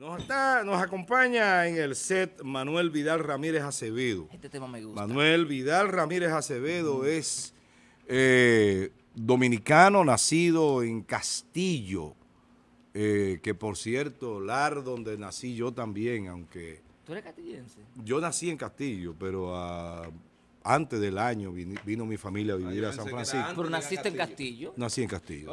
Nos, acompaña en el set Manuel Vidal Ramírez Acevedo. Este tema me gusta. Manuel Vidal Ramírez Acevedo es eh, dominicano, nacido en Castillo, eh, que por cierto, lar donde nací yo también, aunque... ¿Tú eres castillense? Yo nací en Castillo, pero a... Ah, antes del año vino, mi familia a vivir a San Francisco. Pero naciste en Castillo. Nací en Castillo.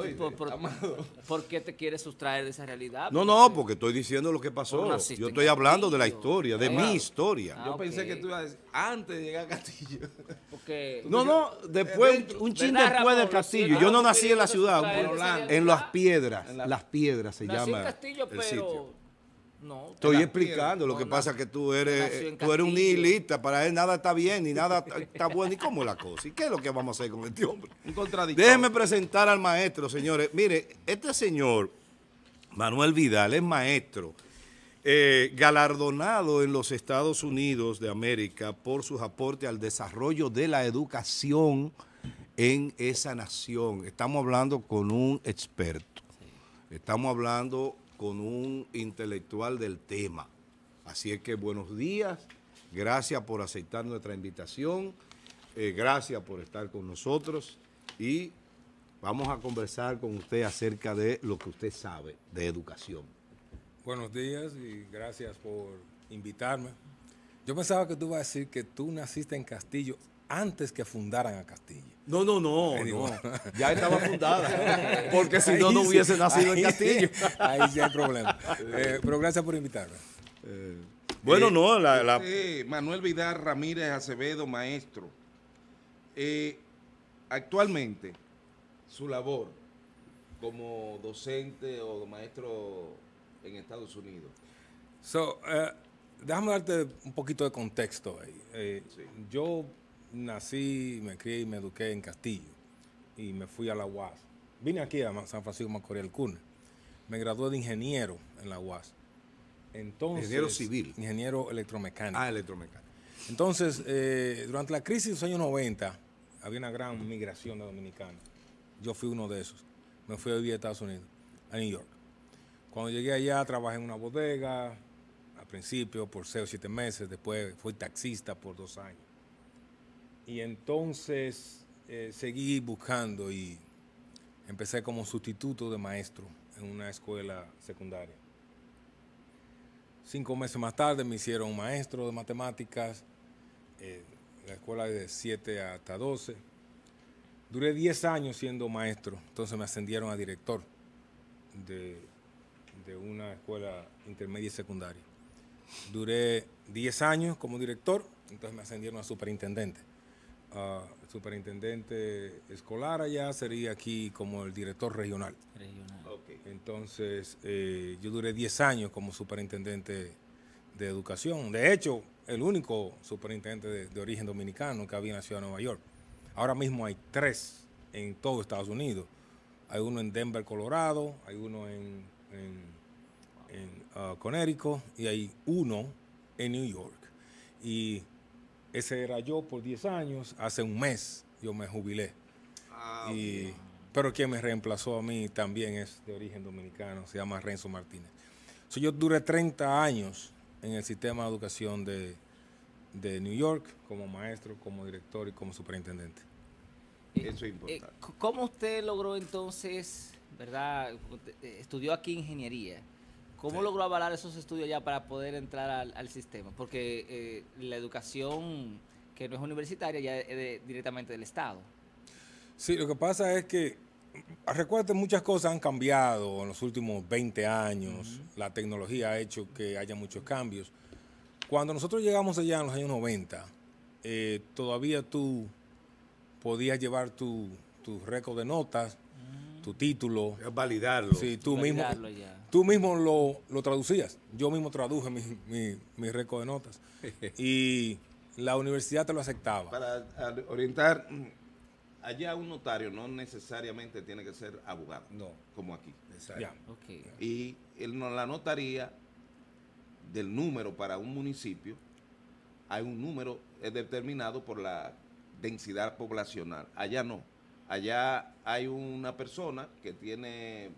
por, qué te quieres sustraer de esa realidad? No, no, porque estoy diciendo lo que pasó. Yo estoy hablando de la historia, de ah, mi historia. Ah, yo pensé que tú ibas a decir antes de llegar a Castillo. no, no, después, un chin después del Castillo. Yo no nací en la ciudad, pues. en Las Piedras. Las Piedras se nací En Castillo, pero. No, Estoy explicando, lo que pasa que tú eres, un nihilista, para él nada está bien, ni nada está bueno, ¿Y cómo es la cosa. ¿Y qué es lo que vamos a hacer con este hombre? Un presentar al maestro, señores. Mire, este señor, Manuel Vidal, es maestro, eh, galardonado en los Estados Unidos de América por sus aportes al desarrollo de la educación en esa nación. Estamos hablando con un experto. Estamos hablando con un intelectual del tema. Así es que buenos días, gracias por aceptar nuestra invitación, eh, gracias por estar con nosotros y vamos a conversar con usted acerca de lo que usted sabe de educación. Buenos días y gracias por invitarme. Yo pensaba que tú ibas a decir que tú naciste en Castillo antes que fundaran a Castilla. No, no, no, no. ya estaba fundada. Porque si no, no hubiese nacido en Castillo. Ahí sí hay problema. Eh, pero gracias por invitarme. Eh, bueno, eh, no, la, Manuel Vidal Ramírez Acevedo, maestro. actualmente, su labor como docente o maestro en Estados Unidos. So, déjame darte un poquito de contexto ahí. Yo nací, me crié y me eduqué en Castillo y me fui a la UAS. Vine aquí a San Francisco Macorís del CUNE. Me gradué de ingeniero en la UAS. Entonces, ingeniero civil. Ingeniero electromecánico. Ah, electromecánico. Entonces, eh, durante la crisis de los años 90, había una gran migración de dominicanos. Yo fui uno de esos. Me fui a vivir a Estados Unidos, a New York. Cuando llegué allá, trabajé en una bodega, al principio por seis o siete meses, después fui taxista por dos años. Y entonces eh, seguí buscando y empecé como sustituto de maestro en una escuela secundaria. Cinco meses más tarde me hicieron maestro de matemáticas, en eh, la escuela de 7 hasta 12. Duré 10 años siendo maestro, entonces me ascendieron a director de, de una escuela intermedia y secundaria. Duré 10 años como director, entonces me ascendieron a superintendente superintendente escolar allá, sería aquí como el director regional. Entonces, eh, yo duré 10 años como superintendente de educación. De hecho, el único superintendente de, origen dominicano que había en la ciudad de Nueva York. Ahora mismo hay tres en todo Estados Unidos. Hay uno en Denver, Colorado, hay uno en, en, en ah, Connecticut y hay uno en New York. Y ese era yo por 10 años. Hace un mes yo me jubilé. Ah, pero quien me reemplazó a mí también es de origen dominicano, se llama Renzo Martínez. yo duré 30 años en el sistema de educación de, de New York como maestro, como director y como superintendente. Eso eh, es importante. Eh, ¿Cómo usted logró entonces, verdad? Estudió aquí ingeniería ¿Cómo logró avalar esos estudios ya para poder entrar al, sistema? Porque eh, la educación que no es universitaria ya es directamente del Estado. Sí, lo que pasa es que, recuerda muchas cosas han cambiado en los últimos 20 años, la tecnología ha hecho que haya muchos cambios. Cuando nosotros llegamos allá en los años 90, eh, todavía tú podías llevar tu, récord de notas, tu título. Validarlo. Sí, tú validarlo mismo. Tú mismo lo, lo traducías. Yo mismo traduje mi, mi, récord de notas. y la universidad te lo aceptaba. Para orientar, mm, allá un notario no necesariamente tiene que ser abogado. No. Como aquí. Exacto. Y la notaría del número para un municipio, hay un número determinado por la densidad poblacional. Allá no. Allá hay una persona que tiene,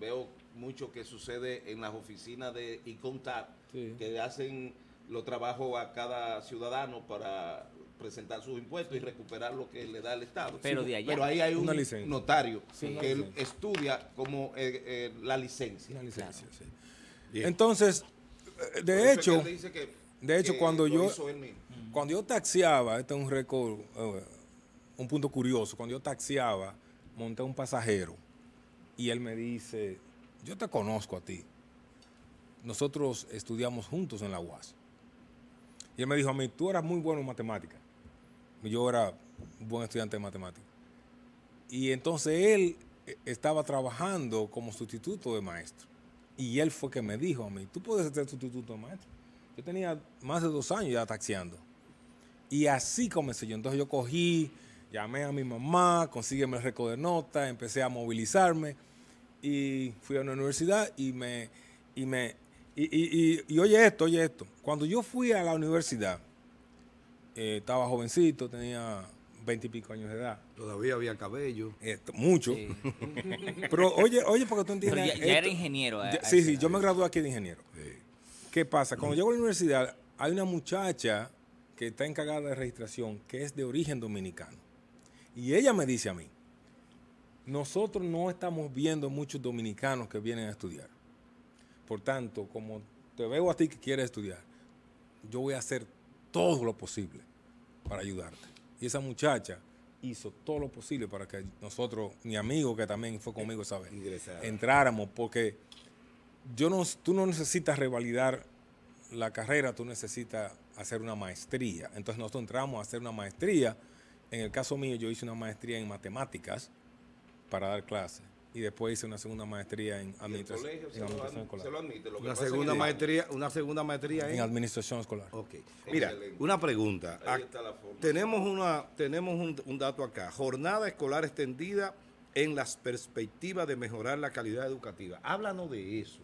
veo mucho que sucede en las oficinas de ICONTAT, que hacen los trabajos a cada ciudadano para presentar sus impuestos y recuperar lo que le da el Estado. Pero, de allá, ahí hay un notario que estudia como eh, eh, la licencia. licencia Entonces, eh, de hecho, de hecho, cuando yo mm. cuando yo taxiaba, este es un récord, un punto curioso, cuando yo taxiaba, monté un pasajero y él me dice, yo te conozco a ti. Nosotros estudiamos juntos en la UAS. Y él me dijo a mí, tú eras muy bueno en matemáticas. Yo era un buen estudiante de matemáticas. Y entonces él eh, estaba trabajando como sustituto de maestro. Y él fue que me dijo a mí, tú puedes ser sustituto de maestro. Yo tenía más de dos años ya taxiando. Y así comencé yo. Entonces yo cogí, llamé a mi mamá, consígueme el récord de nota, empecé a movilizarme y fui a una universidad y me... Y me y, oye esto, oye esto. Cuando yo fui a la universidad, eh, estaba jovencito, tenía veintipico años de edad. Todavía había cabello. mucho. Pero oye, oye, porque tú entiendes. ya, era ingeniero. Eh, sí, sí, yo me gradué aquí de ingeniero. ¿Qué pasa? Cuando llego a la universidad, hay una muchacha que está encargada de registración que es de origen dominicano. Y ella me dice a mí, nosotros no estamos viendo muchos dominicanos que vienen a estudiar. Por tanto, como te veo a ti que quieres estudiar, yo voy a hacer todo lo posible para ayudarte. Y esa muchacha hizo todo lo posible para que nosotros, mi amigo que también fue conmigo, ¿sabes? vez, Entráramos, porque yo no, tú no necesitas revalidar la carrera, tú necesitas hacer una maestría. Entonces nosotros entramos a hacer una maestría. En el caso mío, yo hice una maestría en matemáticas para dar clases y después hice una segunda maestría en administración, escolar. una, segunda maestría, una segunda maestría en, administración escolar. Ok. Mira, una pregunta. Tenemos, una, tenemos un, dato acá. Jornada escolar extendida en las perspectivas de mejorar la calidad educativa. Háblanos de eso,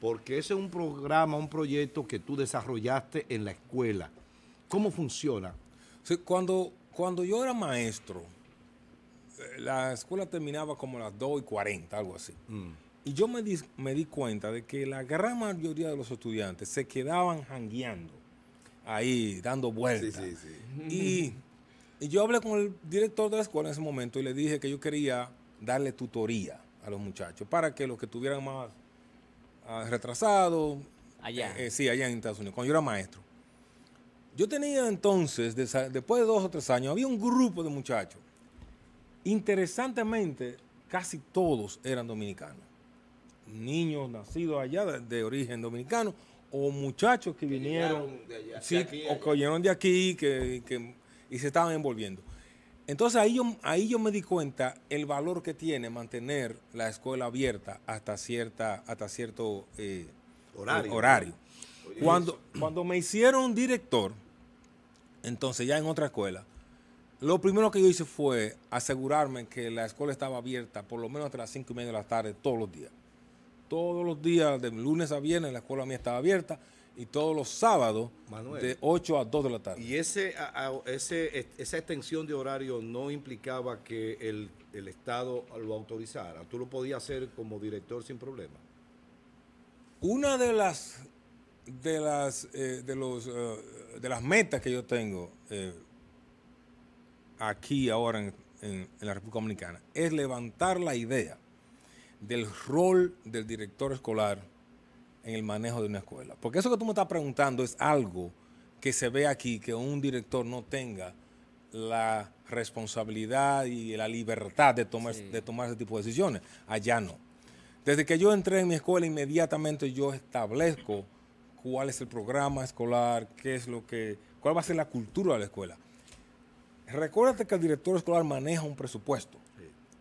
porque ese es un programa, un proyecto que tú desarrollaste en la escuela. ¿Cómo funciona? cuando, cuando yo era maestro, la escuela terminaba como a las 2 y 40, algo así. Y yo me di, me di cuenta de que la gran mayoría de los estudiantes se quedaban jangueando ahí, dando vueltas. Sí, sí, sí. Y, yo hablé con el director de la escuela en ese momento y le dije que yo quería darle tutoría a los muchachos para que los que estuvieran más ah, retrasados. Allá. Eh, eh, sí, allá en Estados Unidos, cuando yo era maestro. Yo tenía entonces, después de dos o tres años, había un grupo de muchachos Interesantemente, casi todos eran dominicanos. Niños nacidos allá de, origen dominicano o muchachos que, vinieron de allá, o que de aquí eh. que, y se estaban envolviendo. Entonces ahí yo, ahí yo me di cuenta el valor que tiene mantener la escuela abierta hasta, cierta, hasta cierto eh, horario. horario. Cuando, cuando me hicieron director, entonces ya en otra escuela, lo primero que yo hice fue asegurarme que la escuela estaba abierta por lo menos hasta las cinco y media de la tarde todos los días. Todos los días, de lunes a viernes, la escuela mía estaba abierta y todos los sábados de 8 a 2 de la tarde. ¿Y ese, esa extensión de horario no implicaba que el, Estado lo autorizara? ¿Tú lo podías hacer como director sin problema? Una de las de las eh, eh, de las metas que yo tengo eh, aquí ahora en, la República Dominicana, es levantar la idea del rol del director escolar en el manejo de una escuela. Porque eso que tú me estás preguntando es algo que se ve aquí, que un director no tenga la responsabilidad y la libertad de tomar, de tomar ese tipo de decisiones. Allá no. Desde que yo entré en mi escuela, inmediatamente yo establezco cuál es el programa escolar, qué es lo que, cuál va a ser la cultura de la escuela recuérdate que el director escolar maneja un presupuesto.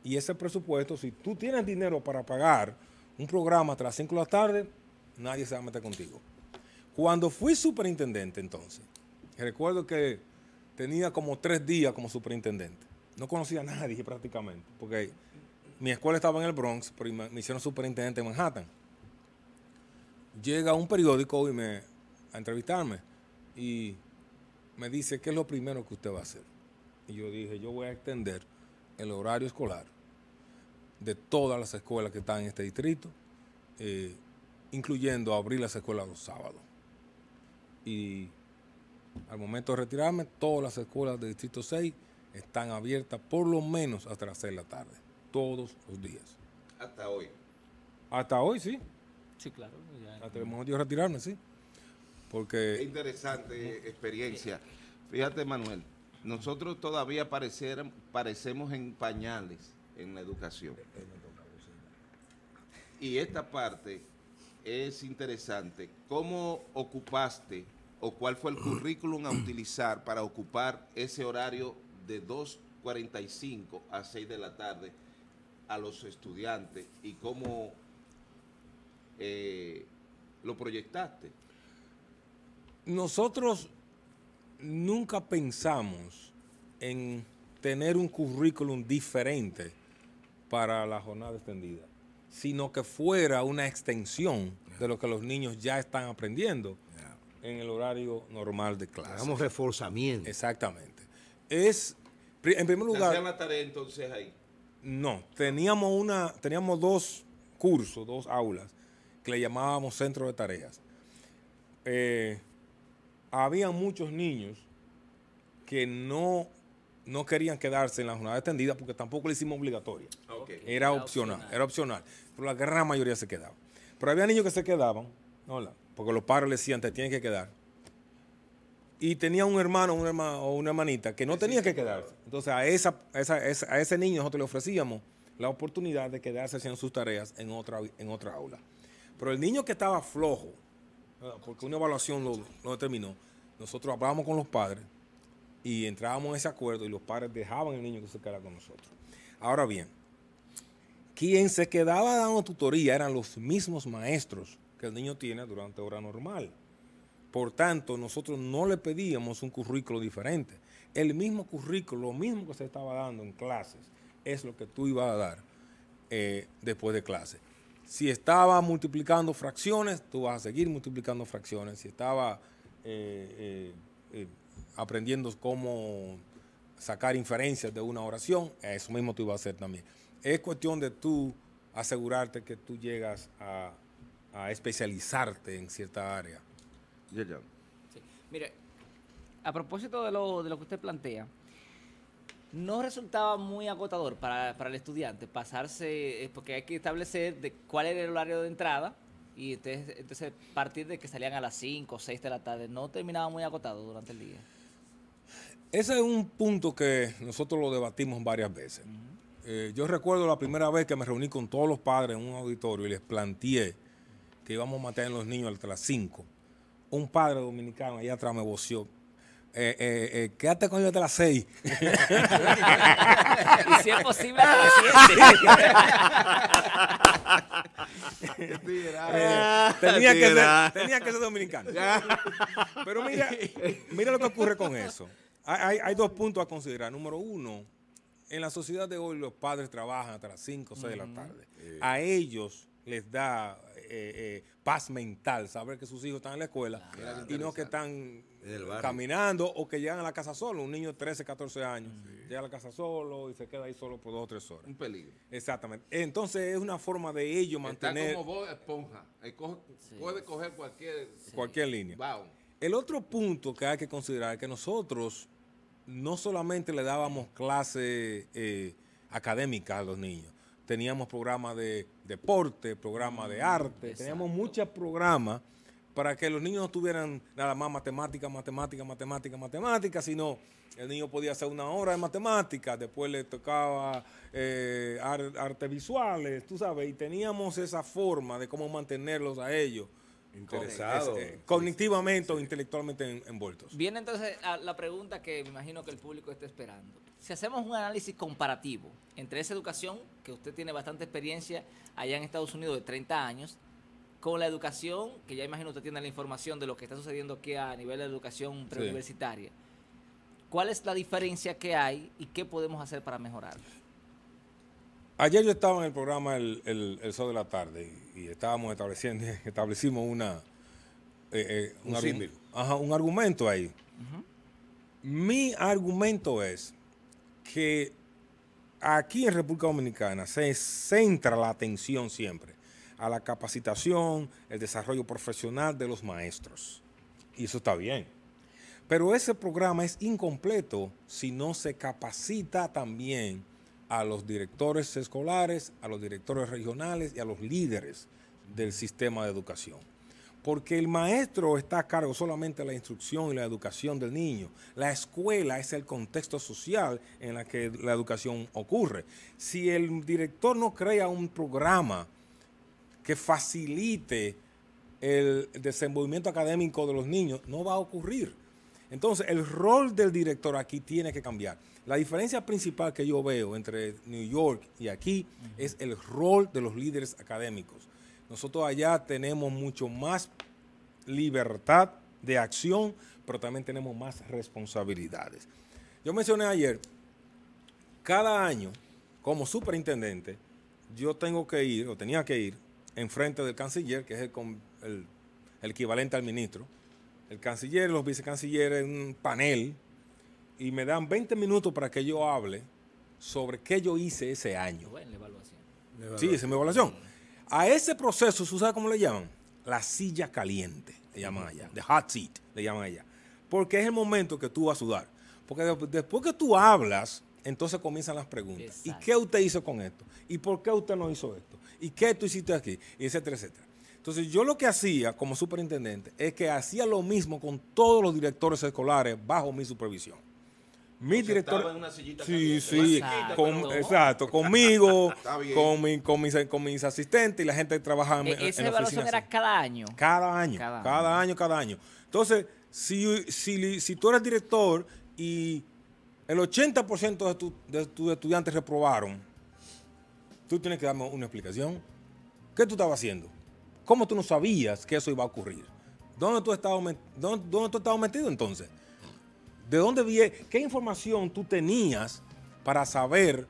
Y ese presupuesto, si tú tienes dinero para pagar un programa tras las 5 de la tarde, nadie se va a meter contigo. Cuando fui superintendente entonces, recuerdo que tenía como tres días como superintendente. No conocía a nadie prácticamente, porque mi escuela estaba en el Bronx, pero me hicieron superintendente en Manhattan. Llega un periódico y me, a entrevistarme y me dice, ¿qué es lo primero que usted va a hacer? y yo dije, yo voy a extender el horario escolar de todas las escuelas que están en este distrito, eh, incluyendo abrir las escuelas los sábados. Y al momento de retirarme, todas las escuelas del distrito 6 están abiertas por lo menos hasta las 6 de la tarde, todos los días. Hasta hoy. Hasta hoy, sí. Sí, claro. hasta el momento de retirarme, sí. Porque... Qué interesante experiencia. Fíjate, Manuel, nosotros todavía parecemos en pañales en la educación. Y esta parte es interesante. ¿Cómo ocupaste o cuál fue el currículum a utilizar para ocupar ese horario de 2.45 a 6 de la tarde a los estudiantes y cómo eh, lo proyectaste? Nosotros nunca pensamos en tener un currículum diferente para la jornada extendida, sino que fuera una extensión de lo que los niños ya están aprendiendo en el horario normal de clase. Hagamos reforzamiento. Exactamente. Es, en primer lugar... la tarea entonces ahí? No, teníamos, una, teníamos dos cursos, dos aulas, que le llamábamos centro de tareas. Eh, había muchos niños que no, querían quedarse en la jornada extendida porque tampoco le hicimos obligatoria. Ah, era, opcional, era opcional. Pero la gran mayoría se quedaba. Pero había niños que se quedaban, ¿no? porque los padres le decían, te tienes que quedar. Y tenía un hermano una hermano, o una hermanita que no tenía que quedarse. Entonces a, esa, a, ese niño nosotros le ofrecíamos la oportunidad de quedarse haciendo sus tareas en otra, en otra aula. Pero el niño que estaba flojo, porque una evaluación lo, determinó. Nosotros hablábamos con los padres y entrábamos en ese acuerdo y los padres dejaban al niño que se quedara con nosotros. Ahora bien, quien se quedaba dando tutoría eran los mismos maestros que el niño tiene durante hora normal. Por tanto, nosotros no le pedíamos un currículo diferente. El mismo currículo, lo mismo que se estaba dando en clases, es lo que tú ibas a dar eh, después de clase. Si estaba multiplicando fracciones, tú vas a seguir multiplicando fracciones. Si estaba eh, eh, eh, aprendiendo cómo sacar inferencias de una oración, eso mismo tú vas a hacer también. Es cuestión de tú asegurarte que tú llegas a, especializarte en cierta área. Mire, a propósito de lo, de lo que usted plantea, no resultaba muy agotador para, el estudiante pasarse, eh, porque hay que establecer de cuál era el horario de entrada y entonces, entonces partir de que salían a las 5 o 6 de la tarde, no terminaba muy agotado durante el día. Ese es un punto que nosotros lo debatimos varias veces. Eh, yo recuerdo la primera vez que me reuní con todos los padres en un auditorio y les planteé que íbamos a matar a los niños hasta las 5. Un padre dominicano allá atrás me voció. Eh, eh, eh, quédate con ellos hasta las 6. y si es posible, que tenía, que ser, tenía que ser dominicano. Pero mira, mira lo que ocurre con eso. Hay, dos puntos a considerar. Número uno, en la sociedad de hoy los padres trabajan hasta las 5 o 6 de la tarde. A ellos les da paz mental saber que sus hijos están en la escuela y no que están caminando o que llegan a la casa solo. Un niño de 13, 14 años llega a la casa solo y se queda ahí solo por dos o tres horas. Un peligro. Exactamente. Entonces es una forma de ello mantener. Está como vos, esponja. Eh, puede coger cualquier, cualquier línea. El otro punto que hay que considerar es que nosotros no solamente le dábamos clases eh, académicas a los niños, teníamos programas de deporte, programas de mm, arte, teníamos muchos programas para que los niños no tuvieran nada más matemática, matemática, matemática, matemática, sino el niño podía hacer una hora de matemática, después le tocaba eh, artes visuales, tú sabes, y teníamos esa forma de cómo mantenerlos a ellos. Interesados. Eh, cognitivamente o intelectualmente envueltos. Viene entonces la pregunta que me imagino que el público está esperando. Si hacemos un análisis comparativo entre esa educación, que usted tiene bastante experiencia allá en Estados Unidos de 30 años, con la educación, que ya imagino usted tiene la información de lo que está sucediendo aquí a nivel de educación preuniversitaria. ¿Cuál es la diferencia que hay y qué podemos hacer para mejorar? Ayer yo estaba en el programa El, el, Sol de la Tarde y, estábamos estableciendo, establecimos una... Eh, eh, un, argumento ahí. Mi argumento es que aquí en República Dominicana se centra la atención siempre a la capacitación, el desarrollo profesional de los maestros. Y eso está bien. Pero ese programa es incompleto si no se capacita también a los directores escolares, a los directores regionales y a los líderes del sistema de educación. Porque el maestro está a cargo solamente de la instrucción y la educación del niño. La escuela es el contexto social en el que la educación ocurre. Si el director no crea un programa que facilite el desenvolvimiento académico de los niños, no va a ocurrir. Entonces, el rol del director aquí tiene que cambiar. La diferencia principal que yo veo entre New York y aquí es el rol de los líderes académicos. Nosotros allá tenemos mucho más libertad de acción, pero también tenemos más responsabilidades. Yo mencioné ayer, cada año, como superintendente, yo tengo que ir, o tenía que ir, enfrente del canciller, que es el, equivalente al ministro. El canciller, los vicecancilleres, un panel, y me dan 20 minutos para que yo hable sobre qué yo hice ese año. Bueno, evaluación. Sí, esa es mi evaluación. A ese proceso, ¿sabes cómo le llaman? La silla caliente, le llaman allá. The hot seat, le llaman allá. Porque es el momento que tú vas a sudar. Porque después que tú hablas, entonces comienzan las preguntas. ¿Y qué usted hizo con esto? ¿Y por qué usted no hizo esto? ¿Y qué tú hiciste aquí? Y etcétera, etcétera. Entonces yo lo que hacía como superintendente es que hacía lo mismo con todos los directores escolares bajo mi supervisión. Mi directores director. En sí, sí. exacto, conmigo, con, mi, con, mis, con, mis, asistentes y la gente que trabajaba en, e Esa evaluación era cada año. Cada año. Cada año, cada año. Entonces, si, si, tú eres director y el 80% de, de tus estudiantes reprobaron, tú tienes que darme una explicación. ¿Qué tú estabas haciendo? ¿Cómo tú no sabías que eso iba a ocurrir? ¿Dónde tú estabas, dónde, metido entonces? ¿De dónde vi, qué información tú tenías para saber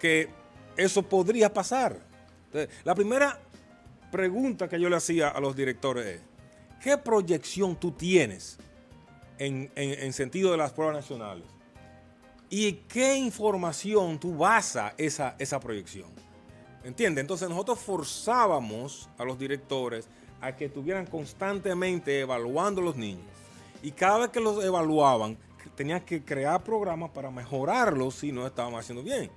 que eso podría pasar? la primera pregunta que yo le hacía a los directores es, ¿qué proyección tú tienes en, sentido de las pruebas nacionales? ¿Y qué información tú basa esa, esa proyección? ¿Entiendes? Entonces nosotros forzábamos a los directores a que estuvieran constantemente evaluando a los niños. Y cada vez que los evaluaban, tenían que crear programas para mejorarlos si no estaban haciendo bien.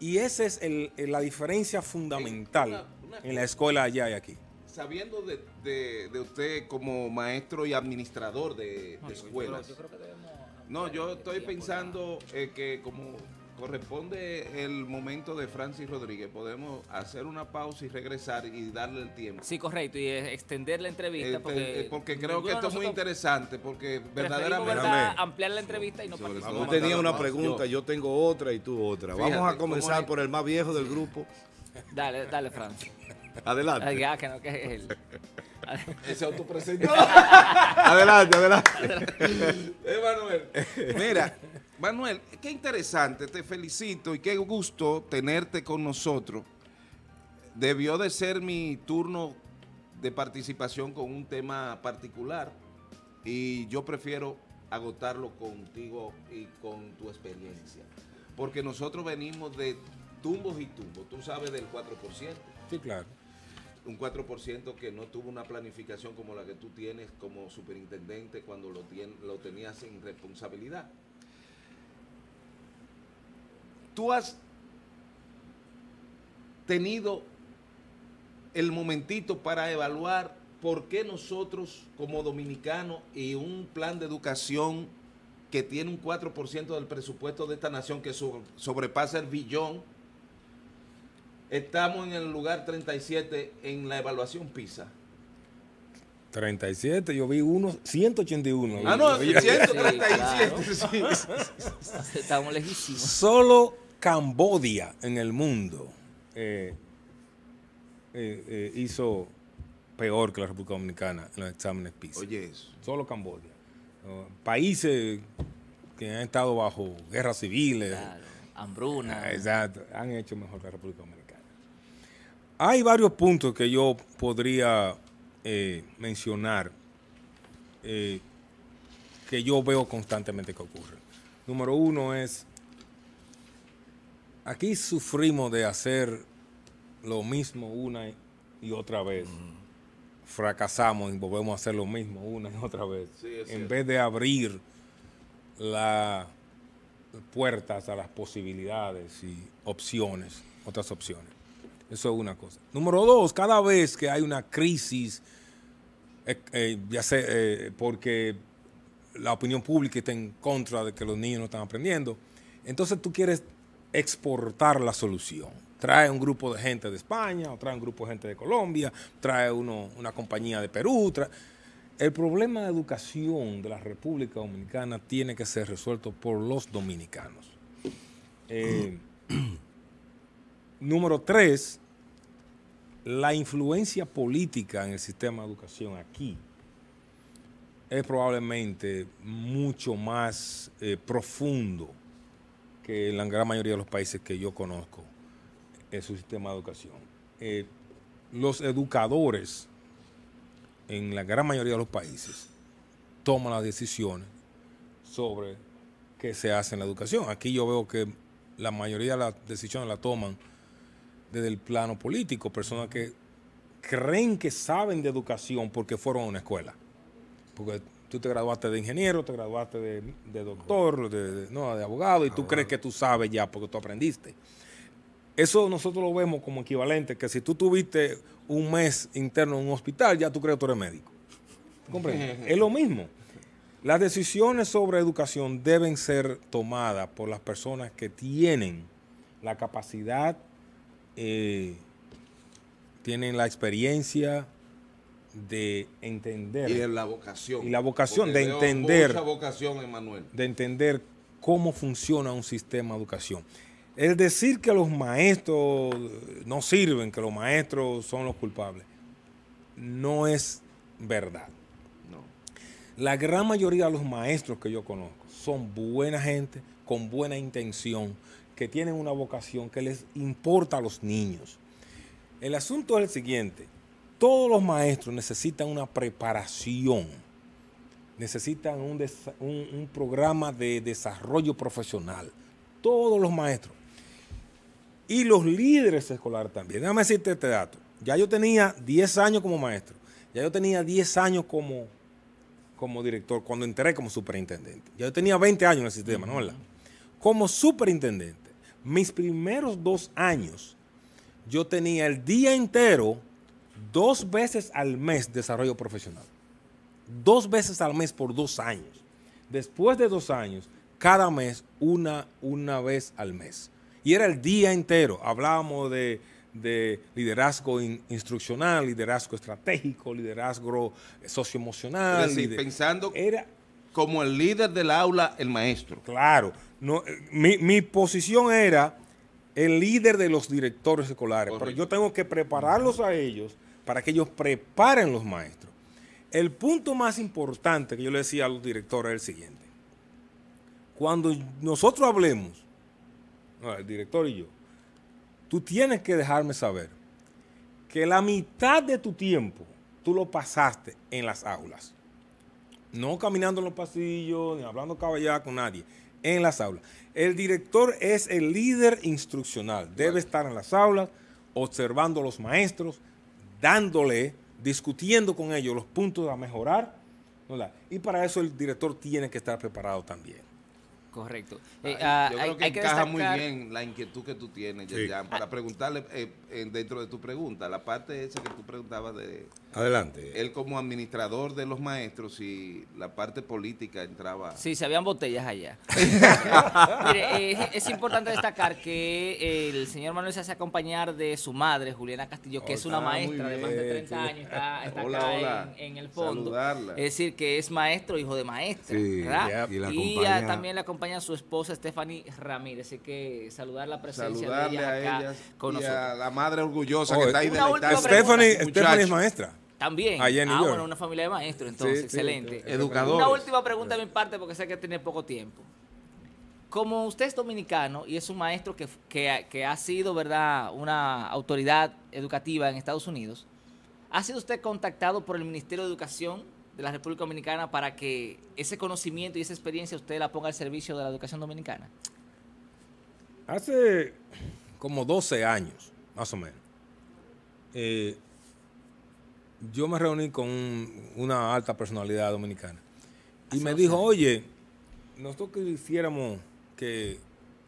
Y esa es la diferencia fundamental en la escuela allá y aquí. Sabiendo de, usted como maestro y administrador de, escuelas. No, yo estoy pensando eh, que como corresponde el momento de Francis Rodríguez, podemos hacer una pausa y regresar y darle el tiempo. Sí, correcto, y extender la entrevista. Eh, eh, eh, porque, creo que esto es muy interesante, porque verdaderamente... ampliar la entrevista y no Tú tenías una pregunta, yo. tengo otra y tú otra. Vamos a comenzar por el más viejo del grupo. Dale, dale, Francis. Adelante. que no, que es él. Se autopresentó. adelante, adelante. Emanuel. Mira, Manuel, qué interesante, te felicito y qué gusto tenerte con nosotros. Debió de ser mi turno de participación con un tema particular y yo prefiero agotarlo contigo y con tu experiencia. Porque nosotros venimos de tumbos y tumbos, tú sabes del 4%. Sí, claro. Un 4% que no tuvo una planificación como la que tú tienes como superintendente cuando lo, tenías en responsabilidad tú has tenido el momentito para evaluar por qué nosotros como dominicanos y un plan de educación que tiene un 4% del presupuesto de esta nación que sobrepasa el billón, estamos en el lugar 37 en la evaluación PISA. 37, yo vi uno, 181. Ah, no, 137. Estamos lejísimos. Solo Cambodia en el mundo eh, eh, eh, hizo peor que la República Dominicana en los exámenes PISA. Oye, eso. Solo Cambodia. Oh, países que han estado bajo guerras civiles. hambrunas Hambruna. Ah, exacto. Han hecho mejor que la República Dominicana. Hay varios puntos que yo podría mencionar que yo veo constantemente que ocurre. Número uno es aquí sufrimos de hacer lo mismo una y otra vez. Fracasamos y volvemos a hacer lo mismo una y otra vez. en vez de abrir las puertas a las posibilidades y opciones, otras opciones. Eso es una cosa. Número dos, cada vez que hay una crisis, eh, eh, ya sé, eh, porque la opinión pública está en contra de que los niños no están aprendiendo, entonces tú quieres exportar la solución. Trae un grupo de gente de España, o trae un grupo de gente de Colombia, trae una compañía de Perú. El problema de educación de la República Dominicana tiene que ser resuelto por los dominicanos. Eh, número tres, la influencia política en el sistema de educación aquí es probablemente mucho más eh, profundo que en la gran mayoría de los países que yo conozco es un sistema de educación. Eh, los educadores en la gran mayoría de los países toman las decisiones sobre qué se hace en la educación. Aquí yo veo que la mayoría de las decisiones las toman desde el plano político, personas que creen que saben de educación porque fueron a una escuela, porque tú te graduaste de ingeniero, te graduaste de, doctor, de, abogado, y tú crees que tú sabes ya porque tú aprendiste. Eso nosotros lo vemos como equivalente, que si tú tuviste un mes interno en un hospital, ya tú crees que tú eres médico. es lo mismo. Las decisiones sobre educación deben ser tomadas por las personas que tienen la capacidad, eh, tienen la experiencia, de entender. Y la vocación. Y la vocación de entender. vocación, De entender cómo funciona un sistema de educación. ...el decir que los maestros no sirven, que los maestros son los culpables, no es verdad. No. La gran mayoría de los maestros que yo conozco son buena gente, con buena intención, que tienen una vocación que les importa a los niños. El asunto es el siguiente todos los maestros necesitan una preparación, necesitan un, programa de desarrollo profesional. Todos los maestros. Y los líderes escolares también. Déjame decirte este dato. Ya yo tenía 10 años como maestro. Ya yo tenía 10 años como, como director, cuando entré como superintendente. Ya yo tenía 20 años en el sistema, ¿no? ¿verdad? Como superintendente, mis primeros dos años, yo tenía el día entero dos veces al mes desarrollo profesional. Dos veces al mes por dos años. Después de dos años, cada mes, una, una vez al mes. Y era el día entero. Hablábamos de, liderazgo instruccional, liderazgo estratégico, liderazgo eh, socioemocional. pensando era, como el líder del aula, el maestro. Claro. No, eh, mi, posición era el líder de los directores escolares, pero yo tengo que prepararlos a ellos para que ellos preparen los maestros. El punto más importante que yo le decía a los directores es el siguiente. Cuando nosotros hablemos, el director y yo, tú tienes que dejarme saber que la mitad de tu tiempo tú lo pasaste en las aulas. No caminando en los pasillos, ni hablando caballada con nadie, en las aulas. El director es el líder instruccional. Debe estar en las aulas, observando a los maestros, dándole, discutiendo con ellos los puntos a mejorar. ¿verdad? Y para eso el director tiene que estar preparado también. Correcto. Ah, eh, ah, yo creo que encaja muy bien la inquietud que tú tienes, para ah. preguntarle eh, dentro de tu pregunta, la parte esa que tú preguntabas de... Adelante. Él como administrador de los maestros y la parte política entraba... Sí, se habían botellas allá. es importante destacar que el señor Manuel se hace acompañar de su madre, Juliana Castillo, que oh, es una maestra de más de 30 años, está, En, el fondo. Es decir, que es maestro, hijo de maestra. Y, también la acompaña su esposa Stephanie Ramírez. Así que saludar la presencia de ella acá con la madre orgullosa que está ahí de Stephanie, Stephanie es maestra. También. ah, bueno, una familia de maestros, entonces, excelente. Una última pregunta de mi parte, porque sé que tiene poco tiempo. Como usted es dominicano y es un maestro que, que ha sido, ¿verdad?, una autoridad educativa en Estados Unidos, ¿ha sido usted contactado por el Ministerio de Educación de la República Dominicana para que ese conocimiento y esa experiencia usted la ponga al servicio de la educación dominicana? Hace como 12 años, más o menos, eh, yo me reuní con una alta personalidad dominicana y me dijo, oye, nosotros quisiéramos que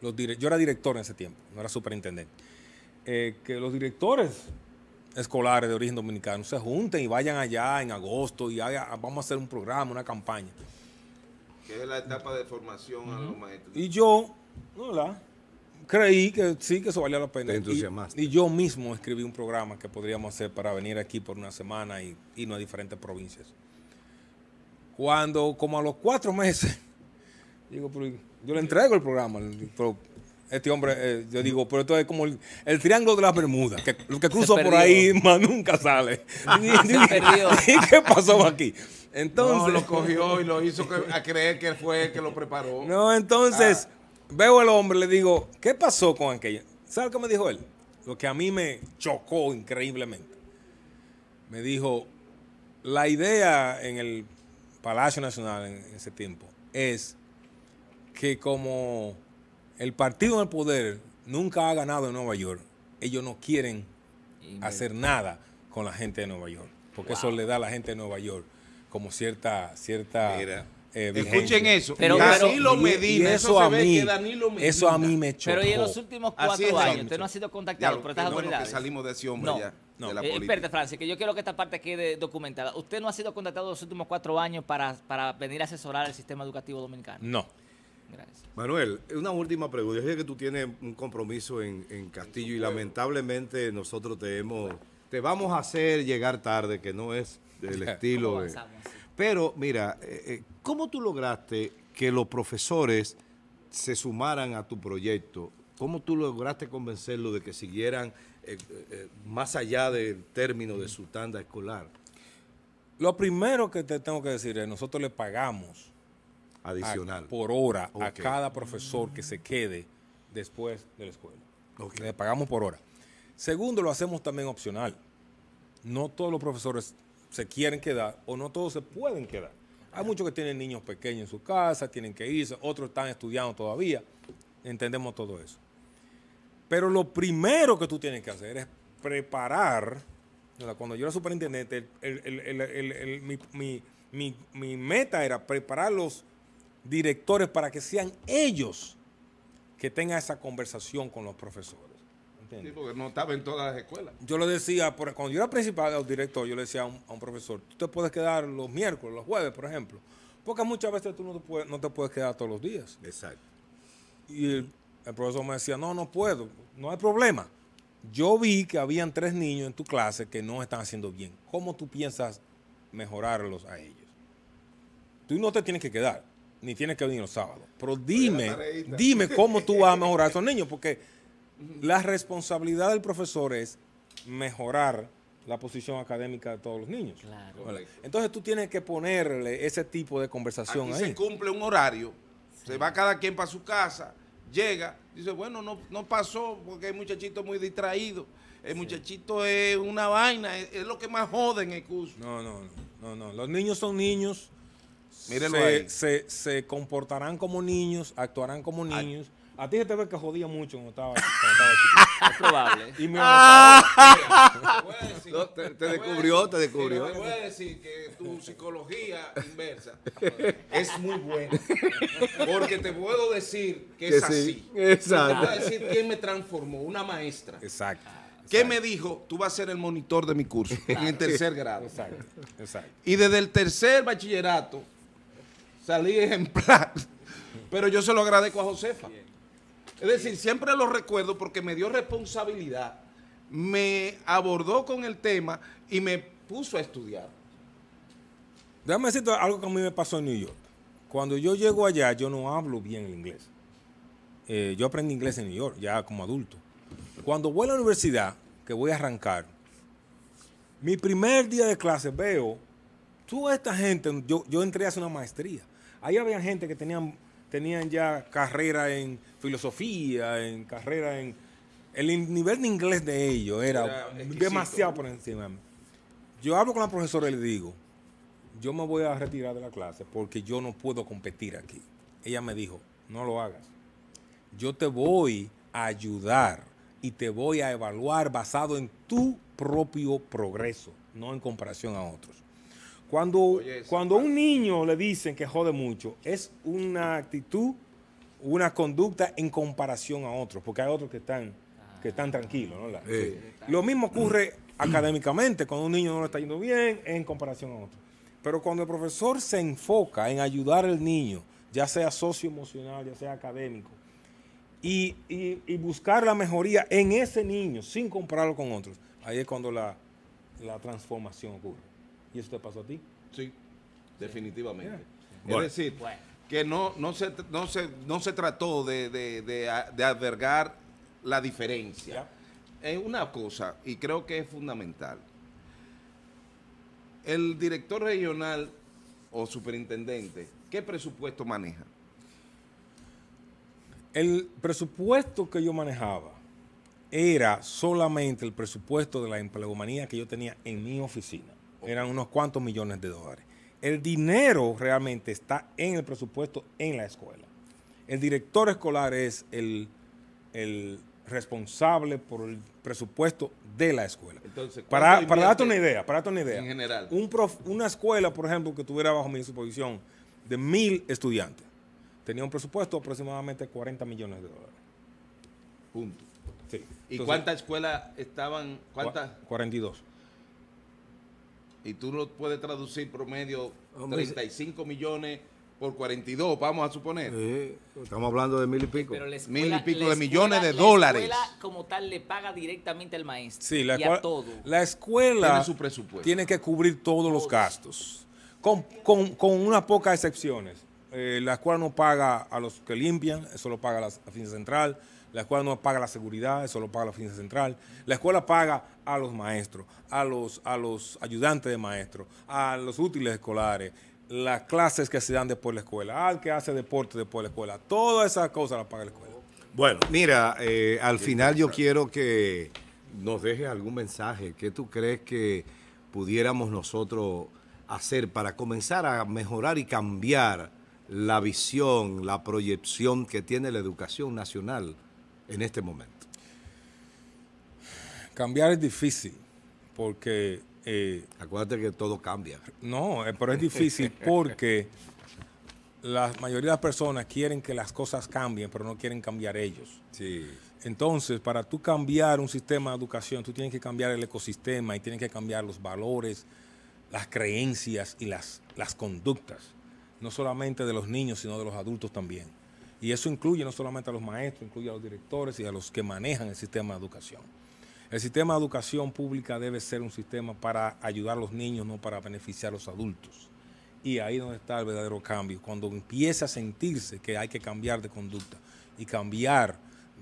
los yo era director en ese tiempo, no era superintendente, eh, que los directores escolares de origen dominicano se junten y vayan allá en agosto y vamos a hacer un programa, una campaña. Que es la etapa de formación a los maestros. Y yo, ¿verdad? creí que sí que eso valía la pena. Y, yo mismo escribí un programa que podríamos hacer para venir aquí por una semana y irnos a diferentes provincias. Cuando, como a los cuatro meses, digo, yo le entrego el programa, este hombre, eh, yo digo, pero esto es como el, triángulo de las Bermudas, que lo que cruza por ahí más nunca sale. y, qué pasó aquí? Entonces, no, lo cogió y lo hizo a creer que fue el que lo preparó. No, entonces ah. veo al hombre, le digo, ¿qué pasó con aquella ¿Sabes qué me dijo él? Lo que a mí me chocó increíblemente. Me dijo, la idea en el Palacio Nacional en ese tiempo es que como el partido en el poder nunca ha ganado en Nueva York. Ellos no quieren hacer nada con la gente de Nueva York, porque eso le da a la gente de Nueva York como cierta cierta eh, Escuchen eso. Pero, Danilo Medina, eso, a mí, Eso a mí me chocó. Pero y en los últimos cuatro años usted no ha sido contactado por estas autoridades. No, que salimos de ese hombre ya. Eh, espérate, Francis, que yo quiero que esta parte quede documentada. ¿Usted no ha sido contactado los últimos cuatro años para, para venir a asesorar el sistema educativo dominicano? No. Gracias. Manuel, una última pregunta. Yo sé que tú tienes un compromiso en, Castillo y lamentablemente nosotros te hemos, te vamos a hacer llegar tarde, que no es del estilo Pero mira, eh, eh, ¿cómo tú lograste que los profesores se sumaran a tu proyecto? ¿Cómo tú lograste convencerlos de que siguieran eh, más allá del término de su tanda escolar? Lo primero que te tengo que decir es, nosotros le pagamos Adicional. por hora a cada profesor que se quede después de la escuela. Le pagamos por hora. Segundo, lo hacemos también opcional. No todos los profesores se quieren quedar o no todos se pueden quedar. Hay muchos que tienen niños pequeños en su casa, tienen que irse, otros están estudiando todavía. Entendemos todo eso. Pero lo primero que tú tienes que hacer es preparar. Cuando yo era superintendente, mi meta era preparar los directores para que sean ellos que tengan esa conversación con los profesores. porque no estaba en todas las escuelas. Yo le decía, cuando yo era principal o director, yo le decía a un, profesor, tú te puedes quedar los miércoles, los jueves, por ejemplo, porque muchas veces tú no te puedes, no te puedes quedar todos los días. Exacto. Y el, el profesor me decía, no, no puedo, no hay problema. Yo vi que habían tres niños en tu clase que no están haciendo bien. ¿Cómo tú piensas mejorarlos a ellos? Tú no te tienes que quedar ni tienes que venir los sábados. Pero dime, dime cómo tú vas a mejorar a esos niños, porque la responsabilidad del profesor es mejorar la posición académica de todos los niños. Claro. Entonces tú tienes que ponerle ese tipo de conversación Aquí ahí. Se cumple un horario, se va cada quien para su casa, llega, dice, bueno, no, pasó porque hay muchachitos muy distraído. El muchachito es una vaina, es, lo que más jode en el curso. no, no, no, no. Los niños son niños se, Se, comportarán como niños, actuarán como niños. A ti se te ve que jodía mucho cuando estaba, chiquito. Es probable. Y me ah. te, descubrió, te descubrió. Te voy a decir que tu psicología inversa es muy buena. Porque te puedo decir que, es sí. así. Exacto. Te voy a decir quién me transformó, una maestra. Exacto. ¿Qué me dijo? Tú vas a ser el monitor de mi curso en el tercer grado. Exacto, exacto. Y desde el tercer bachillerato salí ejemplar. Pero yo se lo agradezco a Josefa. Es decir, siempre lo recuerdo porque me dio responsabilidad, me abordó con el tema y me puso a estudiar. Déjame decirte algo que a mí me pasó en New York. Cuando yo llego allá, yo no hablo bien el inglés. Eh, yo aprendí inglés en New York, ya como adulto. Cuando voy a la universidad, que voy a arrancar, mi primer día de clase veo, toda esta gente, yo, yo entré a hacer una maestría. Ahí había gente que tenían, tenían ya carrera en filosofía, en carrera en... El nivel de inglés de ellos era, era demasiado por encima. Yo hablo con la profesora y le digo, yo me voy a retirar de la clase porque yo no puedo competir aquí. Ella me dijo, no lo hagas. Yo te voy a ayudar y te voy a evaluar basado en tu propio progreso, no en comparación a otros. Cuando, cuando a un niño le dicen que jode mucho, es una actitud, una conducta en comparación a otros, porque hay otros que están, que están tranquilos. ¿no? Lo mismo ocurre académicamente, cuando un niño no lo está yendo bien, en comparación a otro. Pero cuando el profesor se enfoca en ayudar al niño, ya sea socioemocional, ya sea académico, y, buscar la mejoría en ese niño sin compararlo con otros, ahí es cuando la transformación ocurre. Y eso te pasó a ti. Sí, definitivamente. Es decir, que no, no, se, trató de, de, advergar la diferencia. Es eh, una cosa, y creo que es fundamental. El director regional o superintendente, ¿qué presupuesto maneja? El presupuesto que yo manejaba era solamente el presupuesto de la empleomanía que yo tenía en mi oficina eran unos cuantos millones de dólares. El dinero realmente está en el presupuesto en la escuela. El director escolar es el, responsable por el presupuesto de la escuela. para, para darte una idea, para darte una idea. En general. una escuela, por ejemplo, que tuviera bajo mi disposición de mil estudiantes, tenía un presupuesto de aproximadamente 40 millones de dólares. Punto. ¿Y cuántas escuelas estaban? ¿Cuántas? 42 y tú no puedes traducir promedio 35 millones por 42, vamos a suponer. estamos hablando de mil y pico. mil y pico de millones de dólares. La escuela como tal le paga directamente al maestro sí, la y a todo. La escuela tiene, su presupuesto. tiene que cubrir todos, los gastos, con, unas pocas excepciones. Eh, la escuela no paga a los que limpian, eso lo paga la, la fin central la escuela no paga la seguridad, eso lo paga la oficina central. La escuela paga a los maestros, a los, a los ayudantes de maestros, a los útiles escolares, las clases que se dan después de la escuela, al que hace deporte después de la escuela. Todas esas cosas las paga la escuela. Bueno, mira, eh, al final yo quiero que nos dejes algún mensaje. ¿Qué tú crees que pudiéramos nosotros hacer para comenzar a mejorar y cambiar la visión, la proyección que tiene la educación nacional en este momento? Cambiar es difícil, porque... Eh, Acuérdate que todo cambia. No, eh, pero es difícil porque la mayoría de las personas quieren que las cosas cambien, pero no quieren cambiar ellos. Sí. Entonces, para tú cambiar un sistema de educación, tú tienes que cambiar el ecosistema y tienes que cambiar los valores, las creencias y las, las conductas, no solamente de los niños, sino de los adultos también. Y eso incluye no solamente a los maestros, incluye a los directores y a los que manejan el sistema de educación. El sistema de educación pública debe ser un sistema para ayudar a los niños, no para beneficiar a los adultos. Y ahí es donde está el verdadero cambio, cuando empieza a sentirse que hay que cambiar de conducta y cambiar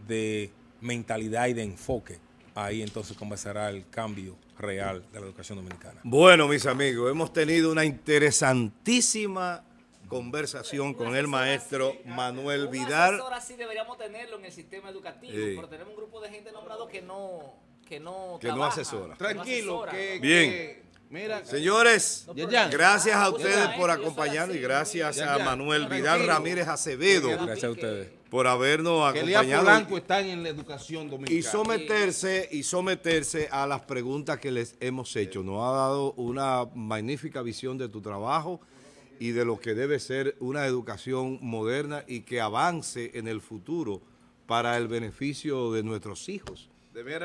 de mentalidad y de enfoque, ahí entonces comenzará el cambio real de la educación dominicana. Bueno, mis amigos, hemos tenido una interesantísima conversación con el maestro Manuel Vidal. Ahora sí deberíamos tenerlo en el sistema educativo, pero tenemos un grupo de gente nombrado que no que no asesora. Tranquilo, bien. mira, señores, gracias a ustedes por acompañarnos y gracias a Manuel Vidal Ramírez Acevedo. Gracias a ustedes por habernos acompañado. en la educación dominicana. Y someterse, y someterse a las preguntas que les hemos hecho. Nos ha dado una magnífica visión de tu trabajo y de lo que debe ser una educación moderna y que avance en el futuro para el beneficio de nuestros hijos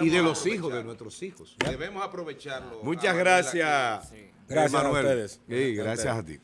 y de los hijos de nuestros hijos. Debemos aprovecharlo. Muchas gracias, gracias Manuel. A gracias a ti.